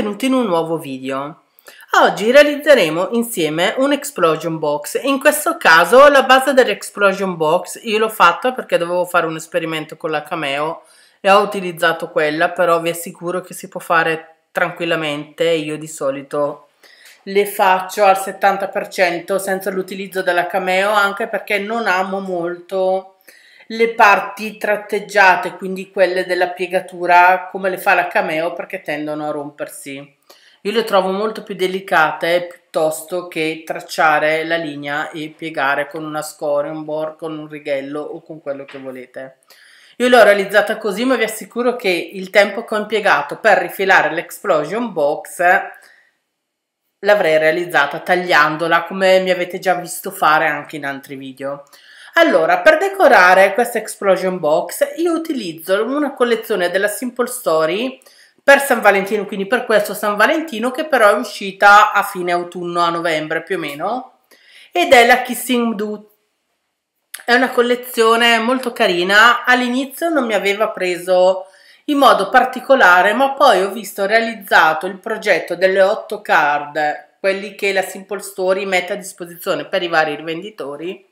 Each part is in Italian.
benvenuti in un nuovo video. Oggi realizzeremo insieme un explosion box, in questo caso la base dell'explosion box io l'ho fatta perché dovevo fare un esperimento con la cameo e ho utilizzato quella, però vi assicuro che si può fare tranquillamente, io di solito le faccio al 70% senza l'utilizzo della cameo anche perché non amo molto le parti tratteggiate, quindi quelle della piegatura come le fa la cameo perché tendono a rompersi. Io le trovo molto più delicate piuttosto che tracciare la linea e piegare con una scoria, un bor, con un righello o con quello che volete. Io l'ho realizzata così ma vi assicuro che il tempo che ho impiegato per rifilare l'explosion box l'avrei realizzata tagliandola come mi avete già visto fare anche in altri video. Allora, per decorare questa explosion box io utilizzo una collezione della Simple Story per San Valentino, quindi per questo San Valentino che però è uscita a fine autunno, a novembre più o meno, ed è la Kissing Do. È una collezione molto carina, all'inizio non mi aveva preso in modo particolare, ma poi ho visto realizzato il progetto delle 8 card, quelli che la Simple Story mette a disposizione per i vari rivenditori,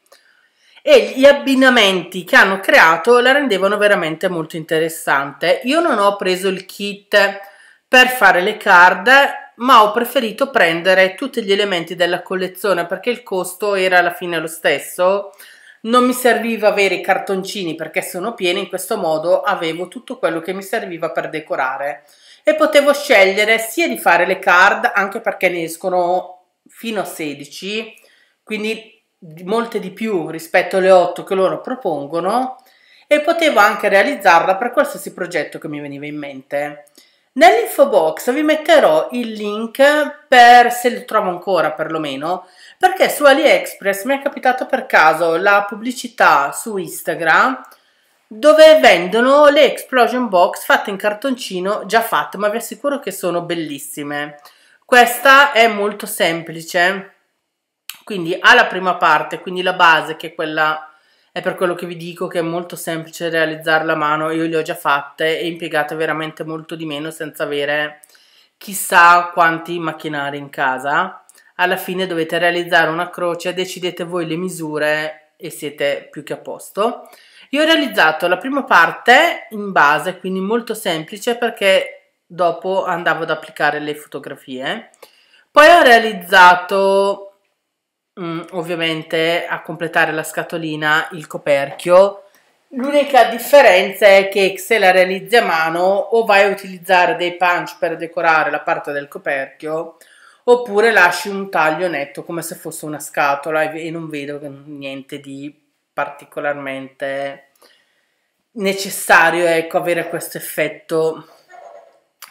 e gli abbinamenti che hanno creato la rendevano veramente molto interessante. Io non ho preso il kit per fare le card, ma ho preferito prendere tutti gli elementi della collezione perché il costo era alla fine lo stesso. Non mi serviva avere i cartoncini perché sono pieni, in questo modo avevo tutto quello che mi serviva per decorare e potevo scegliere sia di fare le card, anche perché ne escono fino a 16, quindi molte di più rispetto alle 8 che loro propongono e potevo anche realizzarla per qualsiasi progetto che mi veniva in mente. Nell'info box vi metterò il link per se lo trovo ancora perlomeno, perché su AliExpress mi è capitato per caso la pubblicità su Instagram dove vendono le explosion box fatte in cartoncino già fatte, ma vi assicuro che sono bellissime. Questa è molto semplice quindi alla prima parte, quindi la base che è quella, è per quello che vi dico che è molto semplice realizzarla a mano, io le ho già fatte e impiegate veramente molto di meno senza avere chissà quanti macchinari in casa. Alla fine dovete realizzare una croce, decidete voi le misure e siete più che a posto. Io ho realizzato la prima parte in base, quindi molto semplice perché dopo andavo ad applicare le fotografie. Poi ho realizzato Mm, ovviamente a completare la scatolina il coperchio l'unica differenza è che se la realizzi a mano o vai a utilizzare dei punch per decorare la parte del coperchio oppure lasci un taglio netto come se fosse una scatola e non vedo niente di particolarmente necessario ecco avere questo effetto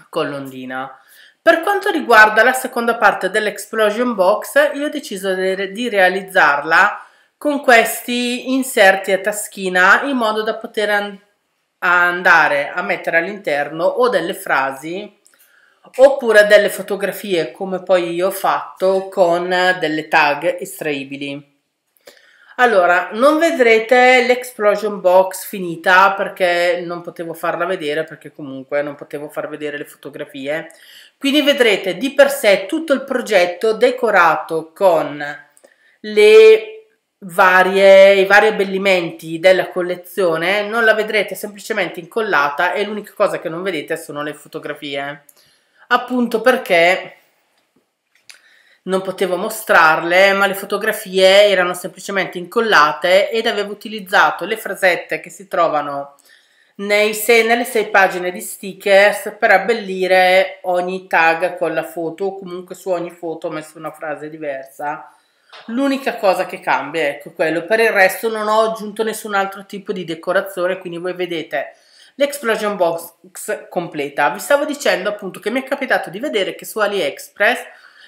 con l'ondina per quanto riguarda la seconda parte dell'Explosion Box, io ho deciso di realizzarla con questi inserti a taschina in modo da poter an andare a mettere all'interno o delle frasi oppure delle fotografie come poi io ho fatto con delle tag estraibili. Allora, non vedrete l'explosion box finita perché non potevo farla vedere perché comunque non potevo far vedere le fotografie, quindi vedrete di per sé tutto il progetto decorato con le varie, i vari abbellimenti della collezione, non la vedrete semplicemente incollata e l'unica cosa che non vedete sono le fotografie. Appunto perché non potevo mostrarle, ma le fotografie erano semplicemente incollate ed avevo utilizzato le frasette che si trovano sei, nelle sei pagine di stickers per abbellire ogni tag con la foto o comunque su ogni foto ho messo una frase diversa. L'unica cosa che cambia è ecco quello, per il resto non ho aggiunto nessun altro tipo di decorazione, quindi voi vedete l'explosion box completa. Vi stavo dicendo appunto che mi è capitato di vedere che su AliExpress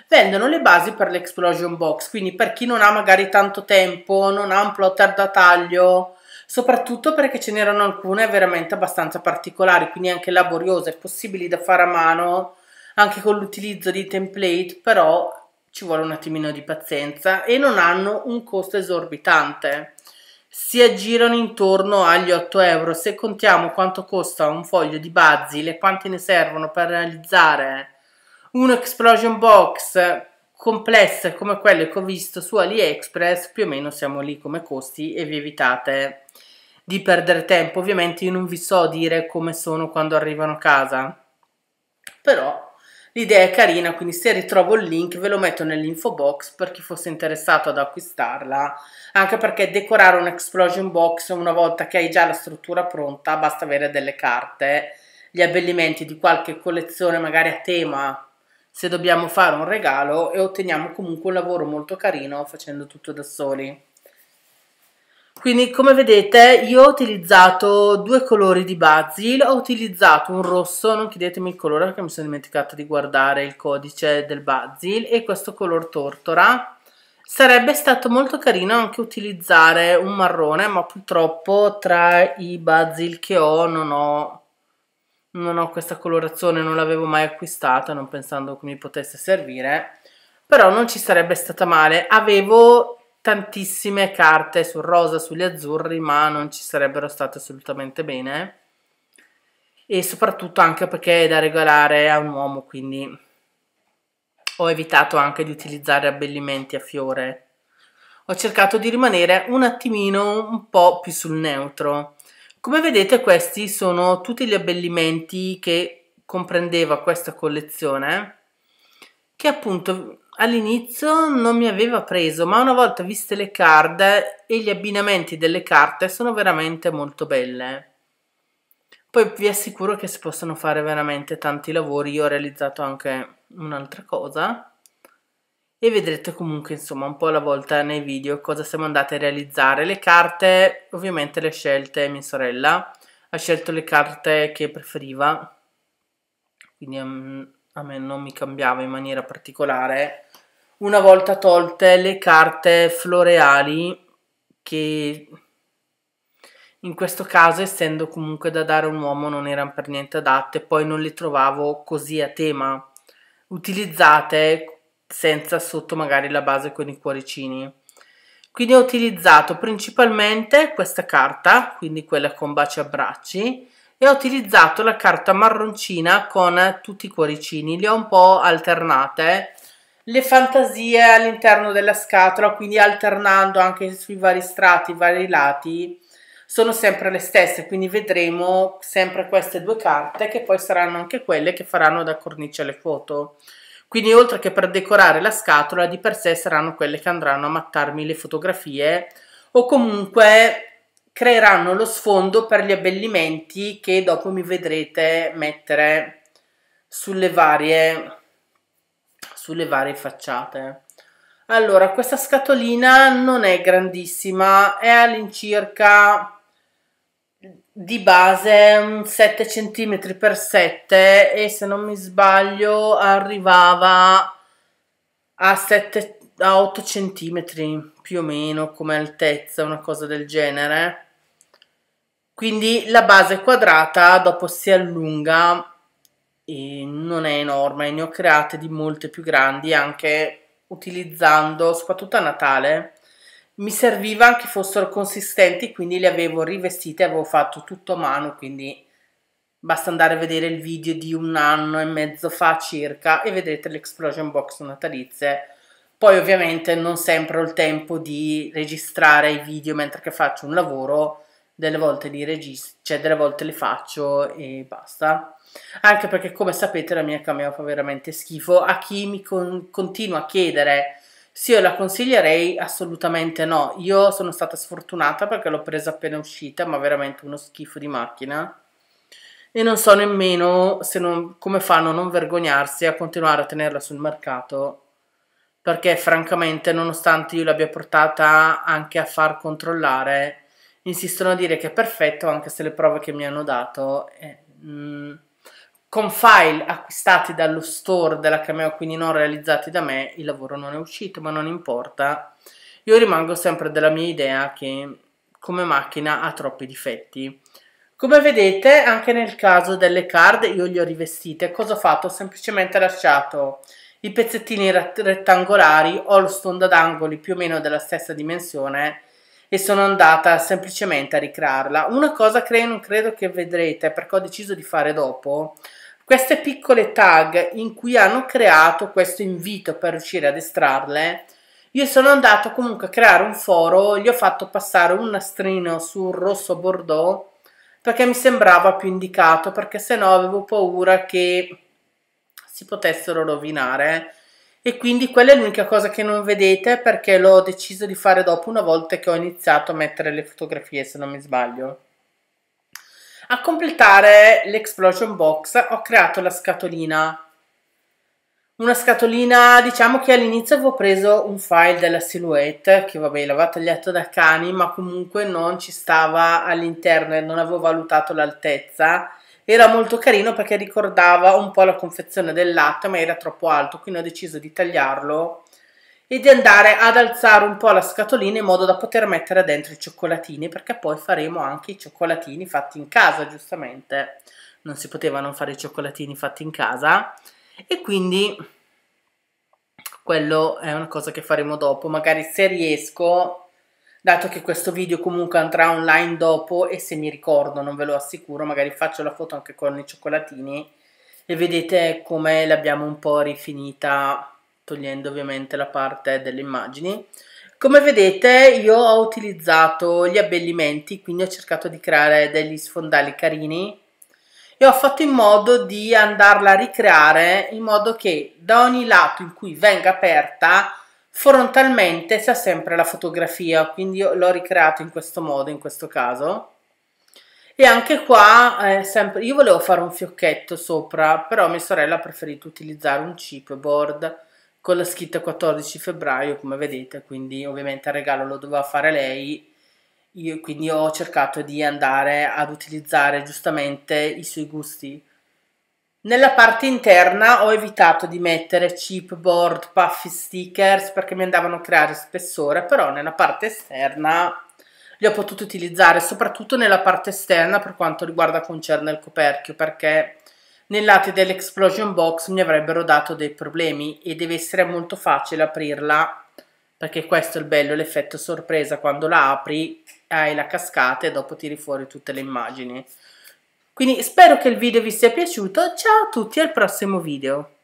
vendono le basi per l'explosion box, quindi per chi non ha magari tanto tempo, non ha un plotter da taglio, soprattutto perché ce n'erano alcune veramente abbastanza particolari, quindi anche laboriose, possibili da fare a mano anche con l'utilizzo di template, però ci vuole un attimino di pazienza e non hanno un costo esorbitante. Si aggirano intorno agli 8 euro. Se contiamo quanto costa un foglio di Basil e quanti ne servono per realizzare un explosion box complesse come quelle che ho visto su AliExpress, più o meno siamo lì come costi e vi evitate di perdere tempo. Ovviamente io non vi so dire come sono quando arrivano a casa, però l'idea è carina, quindi se ritrovo il link ve lo metto nell'info box per chi fosse interessato ad acquistarla, anche perché decorare un explosion box una volta che hai già la struttura pronta basta avere delle carte, gli abbellimenti di qualche collezione magari a tema se dobbiamo fare un regalo e otteniamo comunque un lavoro molto carino facendo tutto da soli. Quindi come vedete io ho utilizzato due colori di Basil, ho utilizzato un rosso, non chiedetemi il colore perché mi sono dimenticata di guardare il codice del Basil e questo color tortora. Sarebbe stato molto carino anche utilizzare un marrone ma purtroppo tra i Basil che ho non ho, non ho questa colorazione, non l'avevo mai acquistata non pensando che mi potesse servire però non ci sarebbe stata male avevo tantissime carte sul rosa, sugli azzurri, ma non ci sarebbero state assolutamente bene. E soprattutto anche perché è da regalare a un uomo, quindi ho evitato anche di utilizzare abbellimenti a fiore. Ho cercato di rimanere un attimino un po' più sul neutro. Come vedete questi sono tutti gli abbellimenti che comprendeva questa collezione che appunto all'inizio non mi aveva preso, ma una volta viste le card e gli abbinamenti delle carte sono veramente molto belle. Poi vi assicuro che si possono fare veramente tanti lavori, io ho realizzato anche un'altra cosa e vedrete comunque insomma un po' alla volta nei video cosa siamo andate a realizzare. Le carte ovviamente le scelte mia sorella, ha scelto le carte che preferiva, quindi um, a me non mi cambiava in maniera particolare, una volta tolte le carte floreali che in questo caso essendo comunque da dare a un uomo non erano per niente adatte, poi non le trovavo così a tema, utilizzate senza sotto magari la base con i cuoricini. Quindi ho utilizzato principalmente questa carta, quindi quella con baci e abbracci, e ho utilizzato la carta marroncina con tutti i cuoricini, le ho un po' alternate le fantasie all'interno della scatola, quindi alternando anche sui vari strati, vari lati, sono sempre le stesse, quindi vedremo sempre queste due carte che poi saranno anche quelle che faranno da cornice alle foto. Quindi oltre che per decorare la scatola, di per sé saranno quelle che andranno a mattarmi le fotografie o comunque creeranno lo sfondo per gli abbellimenti che dopo mi vedrete mettere sulle varie, sulle varie facciate. Allora, questa scatolina non è grandissima, è all'incirca di base 7 cm x 7 e se non mi sbaglio arrivava a 7 a 8 cm più o meno come altezza, una cosa del genere quindi la base quadrata dopo si allunga e non è enorme, ne ho create di molte più grandi anche utilizzando, soprattutto a Natale, mi serviva che fossero consistenti, quindi le avevo rivestite, avevo fatto tutto a mano, quindi basta andare a vedere il video di un anno e mezzo fa circa e vedrete l'explosion box natalizie. Poi ovviamente non sempre ho il tempo di registrare i video mentre che faccio un lavoro, delle volte li registro, cioè delle volte li faccio e basta. Anche perché come sapete la mia cameo fa veramente schifo. A chi mi con continua a chiedere se io la consiglierei, assolutamente no. Io sono stata sfortunata perché l'ho presa appena uscita, ma veramente uno schifo di macchina. E non so nemmeno non, come fanno a non vergognarsi a continuare a tenerla sul mercato perché francamente nonostante io l'abbia portata anche a far controllare insistono a dire che è perfetto anche se le prove che mi hanno dato eh, mh, mm, con file acquistati dallo store della Cameo quindi non realizzati da me il lavoro non è uscito ma non importa io rimango sempre della mia idea che come macchina ha troppi difetti come vedete anche nel caso delle card io le ho rivestite cosa ho fatto? ho semplicemente lasciato i pezzettini rettangolari ho lo sfondo ad angoli più o meno della stessa dimensione e sono andata semplicemente a ricrearla. Una cosa che non credo che vedrete perché ho deciso di fare dopo queste piccole tag in cui hanno creato questo invito per riuscire ad estrarle. Io sono andata comunque a creare un foro, gli ho fatto passare un nastrino sul rosso bordeaux perché mi sembrava più indicato, perché sennò avevo paura che si potessero rovinare e quindi quella è l'unica cosa che non vedete perché l'ho deciso di fare dopo una volta che ho iniziato a mettere le fotografie se non mi sbaglio. A completare l'explosion box ho creato la scatolina una scatolina, diciamo che all'inizio avevo preso un file della silhouette che vabbè l'aveva tagliato da cani ma comunque non ci stava all'interno e non avevo valutato l'altezza era molto carino perché ricordava un po' la confezione del latte, ma era troppo alto, quindi ho deciso di tagliarlo e di andare ad alzare un po' la scatolina in modo da poter mettere dentro i cioccolatini, perché poi faremo anche i cioccolatini fatti in casa, giustamente. Non si poteva non fare i cioccolatini fatti in casa e quindi quello è una cosa che faremo dopo, magari se riesco dato che questo video comunque andrà online dopo e se mi ricordo, non ve lo assicuro, magari faccio la foto anche con i cioccolatini e vedete come l'abbiamo un po' rifinita togliendo ovviamente la parte delle immagini. Come vedete io ho utilizzato gli abbellimenti, quindi ho cercato di creare degli sfondali carini e ho fatto in modo di andarla a ricreare in modo che da ogni lato in cui venga aperta frontalmente c'è sempre la fotografia quindi io l'ho ricreato in questo modo in questo caso e anche qua eh, sempre io volevo fare un fiocchetto sopra però mia sorella ha preferito utilizzare un chipboard con la scritta 14 febbraio come vedete quindi ovviamente il regalo lo doveva fare lei io, quindi ho cercato di andare ad utilizzare giustamente i suoi gusti nella parte interna ho evitato di mettere chipboard, puffy stickers perché mi andavano a creare spessore, però nella parte esterna li ho potuti utilizzare, soprattutto nella parte esterna per quanto riguarda concerne il coperchio, perché nei lati dell'explosion box mi avrebbero dato dei problemi e deve essere molto facile aprirla, perché questo è il bello, l'effetto sorpresa, quando la apri hai la cascata e dopo tiri fuori tutte le immagini. Quindi spero che il video vi sia piaciuto, ciao a tutti al prossimo video!